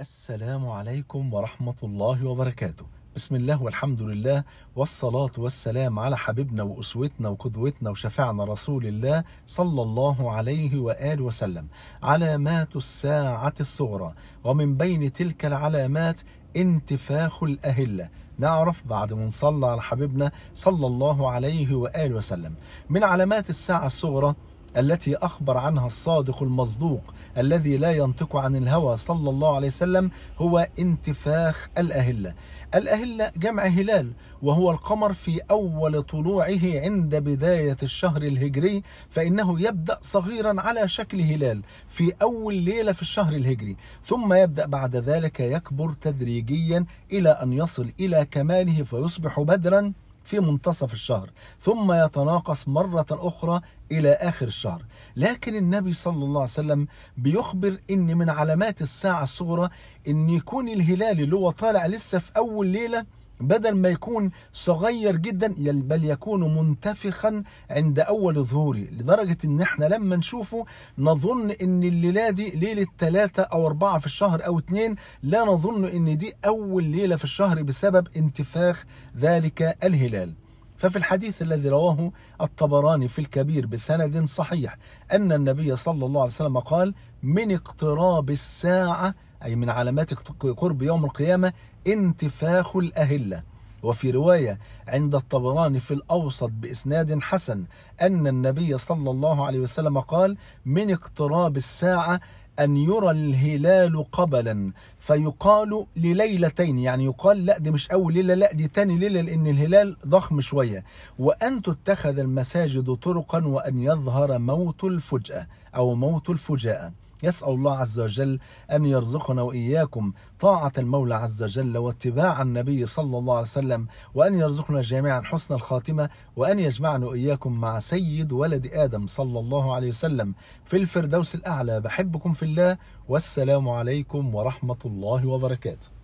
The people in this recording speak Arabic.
السلام عليكم ورحمة الله وبركاته بسم الله والحمد لله والصلاة والسلام على حبيبنا وأسوتنا وقدوتنا وشفعنا رسول الله صلى الله عليه وآله وسلم علامات الساعة الصغرى ومن بين تلك العلامات انتفاخ الأهلة نعرف بعد ما نصلى على حبيبنا صلى الله عليه وآله وسلم من علامات الساعة الصغرى التي أخبر عنها الصادق المصدوق الذي لا ينطق عن الهوى صلى الله عليه وسلم هو انتفاخ الأهلة الأهلة جمع هلال وهو القمر في أول طلوعه عند بداية الشهر الهجري فإنه يبدأ صغيرا على شكل هلال في أول ليلة في الشهر الهجري ثم يبدأ بعد ذلك يكبر تدريجيا إلى أن يصل إلى كماله فيصبح بدرا في منتصف الشهر ثم يتناقص مرة أخرى إلى آخر الشهر لكن النبي صلى الله عليه وسلم بيخبر أن من علامات الساعة الصغرى أن يكون الهلال اللي هو طالع لسه في أول ليلة بدل ما يكون صغير جدا بل يكون منتفخا عند اول ظهوره لدرجه ان احنا لما نشوفه نظن ان الليله دي ليله ثلاثه او اربعه في الشهر او اثنين لا نظن ان دي اول ليله في الشهر بسبب انتفاخ ذلك الهلال. ففي الحديث الذي رواه الطبراني في الكبير بسند صحيح ان النبي صلى الله عليه وسلم قال: من اقتراب الساعه أي من علامات قرب يوم القيامة انتفاخ الأهلة وفي رواية عند الطبراني في الأوسط بإسناد حسن أن النبي صلى الله عليه وسلم قال من اقتراب الساعة أن يرى الهلال قبلا فيقال لليلتين يعني يقال لا دي مش أول ليلة لا دي تاني ليلة لأن الهلال ضخم شوية وأن تتخذ المساجد طرقا وأن يظهر موت الفجأة أو موت الفجاءة يسأل الله عز وجل أن يرزقنا وإياكم طاعة المولى عز وجل واتباع النبي صلى الله عليه وسلم وأن يرزقنا جميعا حسن الخاتمة وأن يجمعنا وإياكم مع سيد ولد آدم صلى الله عليه وسلم في الفردوس الأعلى بحبكم في الله والسلام عليكم ورحمة الله وبركاته